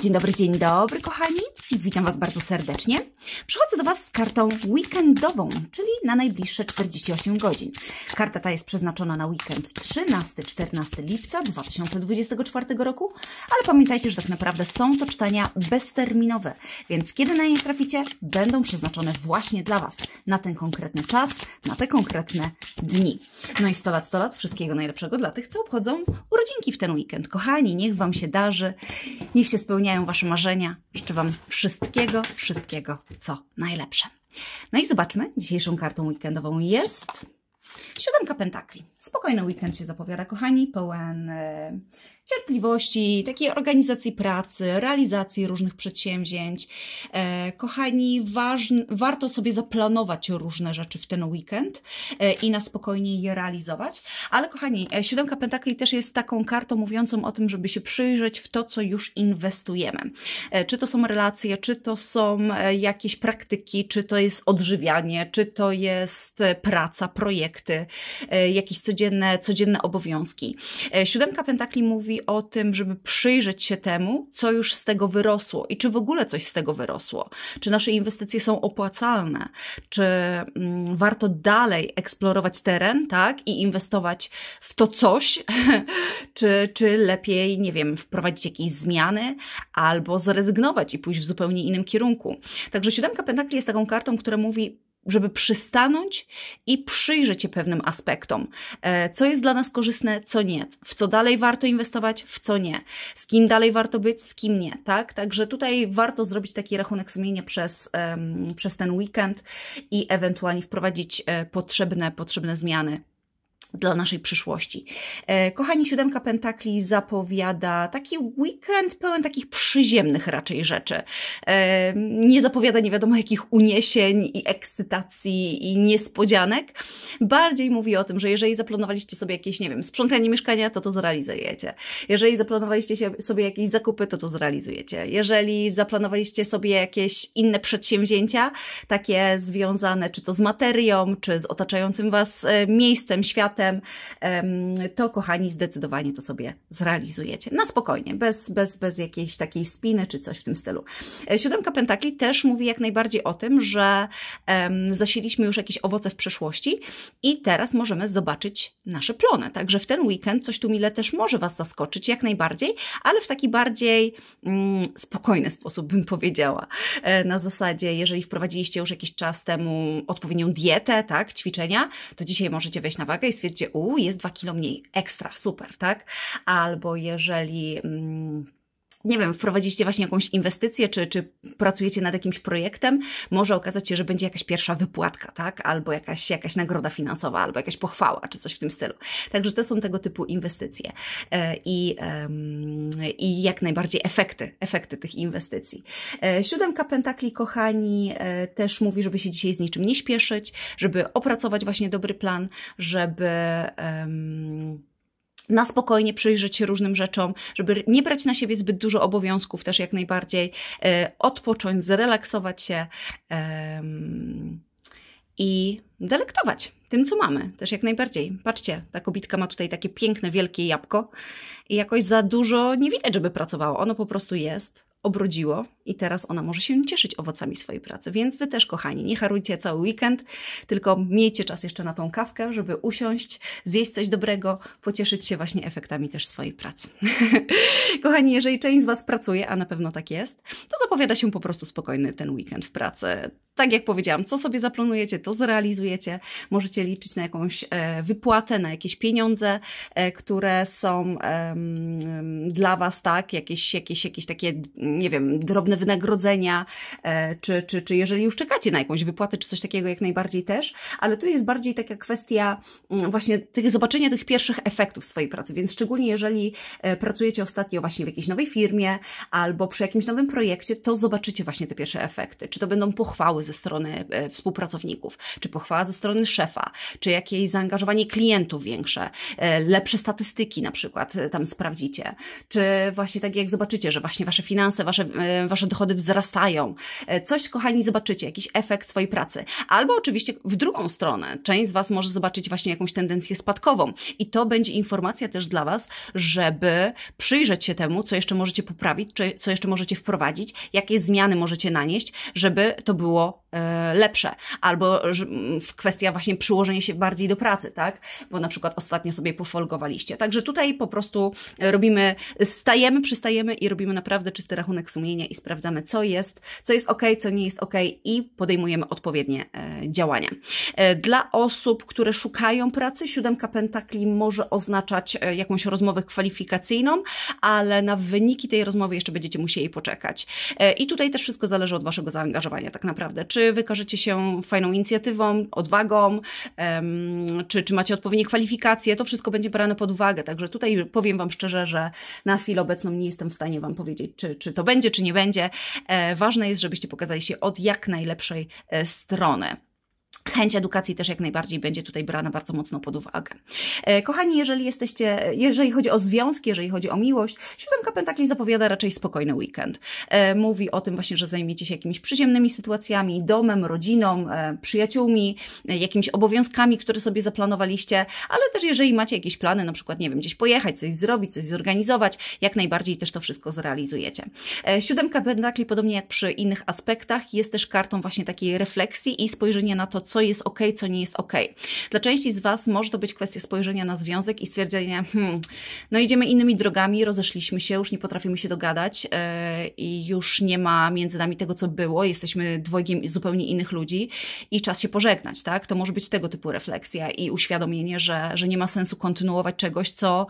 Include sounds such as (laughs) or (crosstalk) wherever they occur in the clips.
dzień dobry, dzień dobry, kochani. Witam Was bardzo serdecznie. Przychodzę do Was z kartą weekendową, czyli na najbliższe 48 godzin. Karta ta jest przeznaczona na weekend 13-14 lipca 2024 roku, ale pamiętajcie, że tak naprawdę są to czytania bezterminowe, więc kiedy na nie traficie, będą przeznaczone właśnie dla Was na ten konkretny czas, na te konkretne dni. No i 100 lat, 100 lat, wszystkiego najlepszego dla tych, co obchodzą urodzinki w ten weekend. Kochani, niech Wam się darzy, niech się spełniają Wasze marzenia. Życzę Wam wszystkiego wszystkiego, wszystkiego, co najlepsze. No i zobaczmy, dzisiejszą kartą weekendową jest Siódemka pentakli. Spokojny weekend się zapowiada, kochani, pełen e, cierpliwości, takiej organizacji pracy, realizacji różnych przedsięwzięć. E, kochani, ważn, warto sobie zaplanować różne rzeczy w ten weekend e, i na spokojnie je realizować. Ale kochani, e, siódemka pentakli też jest taką kartą mówiącą o tym, żeby się przyjrzeć w to, co już inwestujemy. E, czy to są relacje, czy to są e, jakieś praktyki, czy to jest odżywianie, czy to jest praca, projekt, projekty, e, jakieś codzienne, codzienne obowiązki. E, siódemka pentakli mówi o tym, żeby przyjrzeć się temu, co już z tego wyrosło i czy w ogóle coś z tego wyrosło. Czy nasze inwestycje są opłacalne, czy mm, warto dalej eksplorować teren, tak, i inwestować w to coś, (laughs) czy, czy lepiej, nie wiem, wprowadzić jakieś zmiany albo zrezygnować i pójść w zupełnie innym kierunku. Także siódemka pentakli jest taką kartą, która mówi, żeby przystanąć i przyjrzeć się pewnym aspektom, e, co jest dla nas korzystne, co nie, w co dalej warto inwestować, w co nie, z kim dalej warto być, z kim nie, tak? Także tutaj warto zrobić taki rachunek sumienia przez, przez ten weekend i ewentualnie wprowadzić e, potrzebne, potrzebne zmiany dla naszej przyszłości. E, kochani, siódemka pentakli zapowiada taki weekend pełen takich przyziemnych raczej rzeczy. E, nie zapowiada nie wiadomo jakich uniesień i ekscytacji i niespodzianek. Bardziej mówi o tym, że jeżeli zaplanowaliście sobie jakieś, nie wiem, sprzątanie mieszkania, to to zrealizujecie. Jeżeli zaplanowaliście sobie jakieś zakupy, to to zrealizujecie. Jeżeli zaplanowaliście sobie jakieś inne przedsięwzięcia, takie związane czy to z materią, czy z otaczającym Was e, miejscem, światem, to kochani, zdecydowanie to sobie zrealizujecie. Na spokojnie, bez, bez, bez jakiejś takiej spiny czy coś w tym stylu. E, Siódemka Pentakli też mówi jak najbardziej o tym, że zasiliśmy już jakieś owoce w przeszłości i teraz możemy zobaczyć nasze plony. Także w ten weekend coś tu mile też może Was zaskoczyć jak najbardziej, ale w taki bardziej mm, spokojny sposób bym powiedziała. E, na zasadzie, jeżeli wprowadziliście już jakiś czas temu odpowiednią dietę, tak, ćwiczenia, to dzisiaj możecie wejść na wagę i stwierdzić, u, jest dwa kilo mniej, ekstra, super, tak? Albo jeżeli... Mm, nie wiem, wprowadziliście właśnie jakąś inwestycję, czy, czy pracujecie nad jakimś projektem, może okazać się, że będzie jakaś pierwsza wypłatka, tak? Albo jakaś, jakaś nagroda finansowa, albo jakaś pochwała, czy coś w tym stylu. Także to są tego typu inwestycje e, i, i jak najbardziej efekty, efekty tych inwestycji. E, siódemka pentakli, kochani, e, też mówi, żeby się dzisiaj z niczym nie śpieszyć, żeby opracować właśnie dobry plan, żeby na spokojnie przyjrzeć się różnym rzeczom, żeby nie brać na siebie zbyt dużo obowiązków, też jak najbardziej e, odpocząć, zrelaksować się i delektować tym, co mamy, też jak najbardziej. Patrzcie, ta kobitka ma tutaj takie piękne, wielkie jabłko i jakoś za dużo nie widać, żeby pracowało. Ono po prostu jest obrodziło i teraz ona może się cieszyć owocami swojej pracy. Więc Wy też, kochani, nie harujcie cały weekend, tylko miejcie czas jeszcze na tą kawkę, żeby usiąść, zjeść coś dobrego, pocieszyć się właśnie efektami też swojej pracy. (laughs) kochani, jeżeli część z Was pracuje, a na pewno tak jest, to zapowiada się po prostu spokojny ten weekend w pracy. Tak jak powiedziałam, co sobie zaplanujecie, to zrealizujecie. Możecie liczyć na jakąś e, wypłatę, na jakieś pieniądze, e, które są dla Was, tak, jakieś, jakieś, jakieś takie nie wiem, drobne wynagrodzenia, e, czy, czy, czy jeżeli już czekacie na jakąś wypłatę, czy coś takiego, jak najbardziej też, ale tu jest bardziej taka kwestia mm, właśnie tych, zobaczenia tych pierwszych efektów swojej pracy, więc szczególnie jeżeli e, pracujecie ostatnio właśnie w jakiejś nowej firmie albo przy jakimś nowym projekcie, to zobaczycie właśnie te pierwsze efekty. Czy to będą pochwały ze strony e, współpracowników, czy pochwała ze strony szefa, czy jakieś zaangażowanie klientów większe, lepsze statystyki na przykład tam sprawdzicie, czy właśnie tak jak zobaczycie, że właśnie wasze finanse wasze, e, wasze dochody wzrastają. E, coś, kochani, zobaczycie, jakiś efekt swojej pracy. Albo oczywiście w drugą stronę, część z Was może zobaczyć właśnie jakąś tendencję spadkową i to będzie informacja też dla Was, żeby przyjrzeć się temu, co jeszcze możecie poprawić, co jeszcze możecie wprowadzić, jakie zmiany możecie nanieść, żeby to było E, lepsze, albo mm, kwestia właśnie przyłożenia się bardziej do pracy, tak? Bo na przykład ostatnio sobie pofolgowaliście. Także tutaj po prostu robimy, stajemy, przystajemy i robimy naprawdę czysty rachunek sumienia i sprawdzamy, co jest, co jest ok, co nie jest ok i podejmujemy odpowiednie e, działania. E, dla osób, które szukają pracy, siódemka pentakli może oznaczać jakąś rozmowę kwalifikacyjną, ale na wyniki tej rozmowy jeszcze będziecie musieli poczekać. I tutaj też wszystko zależy od Waszego zaangażowania tak naprawdę. Czy czy wykażecie się fajną inicjatywą, odwagą, czy, czy macie odpowiednie kwalifikacje, to wszystko będzie brane pod uwagę. Także tutaj powiem Wam szczerze, że na chwilę obecną nie jestem w stanie Wam powiedzieć, czy, czy to będzie, czy nie będzie. E, ważne jest, żebyście pokazali się od jak najlepszej e, strony. Chęć edukacji też jak najbardziej będzie tutaj brana bardzo mocno pod uwagę. E, kochani, jeżeli jesteście, jeżeli chodzi o związki, jeżeli chodzi o miłość, siódemka pentakli zapowiada raczej spokojny weekend. E, mówi o tym właśnie, że zajmiecie się jakimiś przyziemnymi sytuacjami, domem, rodziną, e, przyjaciółmi, jakimiś obowiązkami, które sobie zaplanowaliście, ale też jeżeli macie jakieś plany, na przykład, nie wiem, gdzieś pojechać, coś zrobić, coś zorganizować, jak najbardziej też to wszystko zrealizujecie. Siódemka pentakli, podobnie jak przy innych aspektach, jest też kartą właśnie takiej refleksji i spojrzenia na to, to, co jest ok, co nie jest ok. Dla części z Was może to być kwestia spojrzenia na związek i stwierdzenia, hmm, no idziemy innymi drogami, rozeszliśmy się, już nie potrafimy się dogadać yy, i już nie ma między nami tego, co było, jesteśmy dwojgiem zupełnie innych ludzi i czas się pożegnać, tak? To może być tego typu refleksja i uświadomienie, że, że nie ma sensu kontynuować czegoś, co,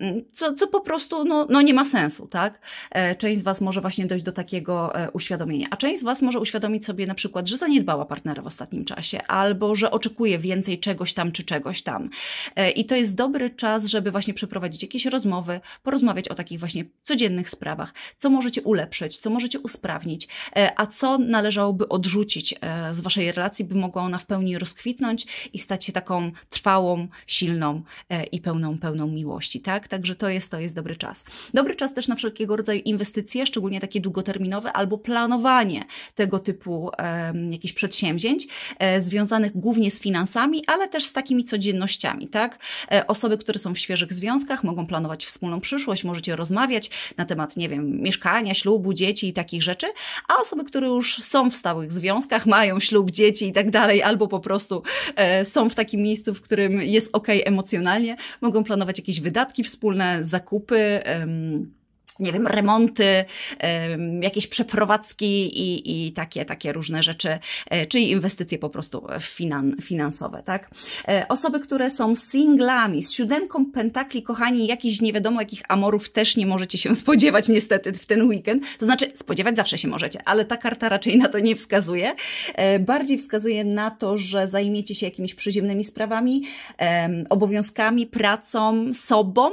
mm, co, co po prostu no, no nie ma sensu, tak? E, część z Was może właśnie dojść do takiego e, uświadomienia, a część z Was może uświadomić sobie na przykład, że zaniedbała partnera w ostatnim czasie czasie, albo że oczekuje więcej czegoś tam czy czegoś tam. E, I to jest dobry czas, żeby właśnie przeprowadzić jakieś rozmowy, porozmawiać o takich właśnie codziennych sprawach, co możecie ulepszyć, co możecie usprawnić, e, a co należałoby odrzucić e, z waszej relacji, by mogła ona w pełni rozkwitnąć i stać się taką trwałą, silną i pełną, pełną miłości, tak? Także to jest, to jest dobry czas. Dobry czas też na wszelkiego rodzaju inwestycje, szczególnie takie długoterminowe albo planowanie tego typu um, jakichś przedsięwzięć, związanych głównie z finansami, ale też z takimi codziennościami, tak? E, osoby, które są w świeżych związkach, mogą planować wspólną przyszłość, możecie rozmawiać na temat, nie wiem, mieszkania, ślubu, dzieci i takich rzeczy, a osoby, które już są w stałych związkach, mają ślub, dzieci i tak dalej, albo po prostu e, są w takim miejscu, w którym jest ok emocjonalnie, mogą planować jakieś wydatki wspólne, zakupy, um, nie wiem, remonty, jakieś przeprowadzki i, i takie, takie różne rzeczy, e, czyli inwestycje po prostu finan, finansowe, tak? E, osoby, które są singlami, z siódemką pentakli, kochani, jakichś nie wiadomo jakich amorów też nie możecie się (laughs) spodziewać niestety w ten weekend, to znaczy spodziewać zawsze się możecie, ale ta karta raczej na to nie wskazuje, e, bardziej wskazuje na to, że zajmiecie się jakimiś przyziemnymi sprawami, obowiązkami, pracą, sobą,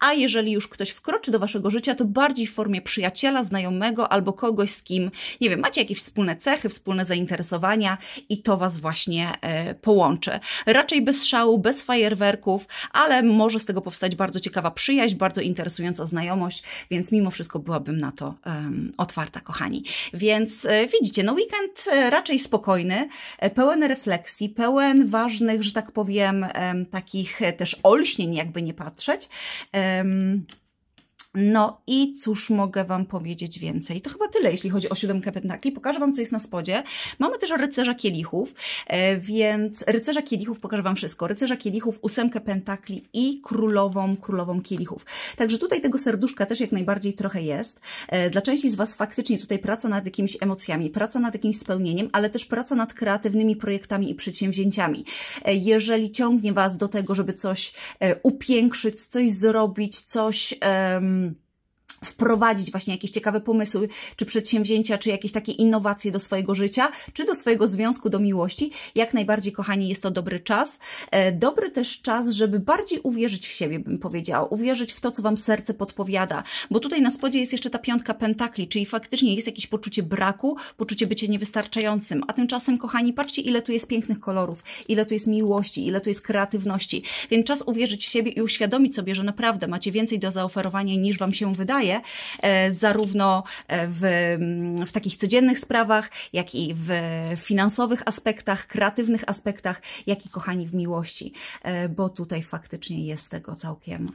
a jeżeli już ktoś wkroczy do waszego życia, to bardziej w formie przyjaciela, znajomego albo kogoś, z kim, nie wiem, macie jakieś wspólne cechy, wspólne zainteresowania i to Was właśnie y, połączy. Raczej bez szału, bez fajerwerków, ale może z tego powstać bardzo ciekawa przyjaźń, bardzo interesująca znajomość, więc mimo wszystko byłabym na to y, otwarta, kochani. Więc y, widzicie, no weekend e, raczej spokojny, pełen refleksji, pełen ważnych, że tak powiem, takich też olśnień, jakby nie patrzeć. No i cóż mogę Wam powiedzieć więcej? To chyba tyle, jeśli chodzi o siódemkę pentakli. Pokażę Wam, co jest na spodzie. Mamy też rycerza kielichów, e, więc rycerza kielichów pokażę Wam wszystko. Rycerza kielichów, ósemkę pentakli i królową, królową kielichów. Także tutaj tego serduszka też jak najbardziej trochę jest. E, dla części z Was faktycznie tutaj praca nad jakimiś emocjami, praca nad jakimś spełnieniem, ale też praca nad kreatywnymi projektami i przedsięwzięciami. E, jeżeli ciągnie Was do tego, żeby coś upiększyć, coś zrobić, coś... Um, wprowadzić właśnie jakieś ciekawe pomysły, czy przedsięwzięcia, czy jakieś takie innowacje do swojego życia, czy do swojego związku, do miłości. Jak najbardziej, kochani, jest to dobry czas. E, dobry też czas, żeby bardziej uwierzyć w siebie, bym powiedziała, uwierzyć w to, co Wam serce podpowiada, bo tutaj na spodzie jest jeszcze ta piątka pentakli, czyli faktycznie jest jakieś poczucie braku, poczucie bycia niewystarczającym, a tymczasem, kochani, patrzcie, ile tu jest pięknych kolorów, ile tu jest miłości, ile tu jest kreatywności, więc czas uwierzyć w siebie i uświadomić sobie, że naprawdę macie więcej do zaoferowania, niż Wam się wydaje, E, zarówno e, w, w takich codziennych sprawach, jak i w finansowych aspektach, kreatywnych aspektach, jak i kochani w miłości, e, bo tutaj faktycznie jest tego całkiem,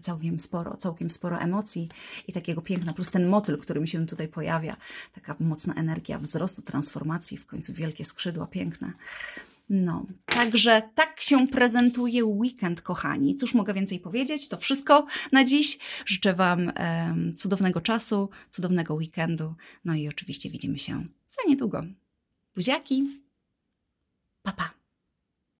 całkiem sporo, całkiem sporo emocji i takiego piękna, plus ten motyl, który mi się tutaj pojawia, taka mocna energia wzrostu, transformacji, w końcu wielkie skrzydła piękne. No, także tak się prezentuje weekend, kochani. Cóż mogę więcej powiedzieć? To wszystko na dziś. Życzę Wam um, cudownego czasu, cudownego weekendu. No i oczywiście widzimy się za niedługo. Buziaki! Pa, pa!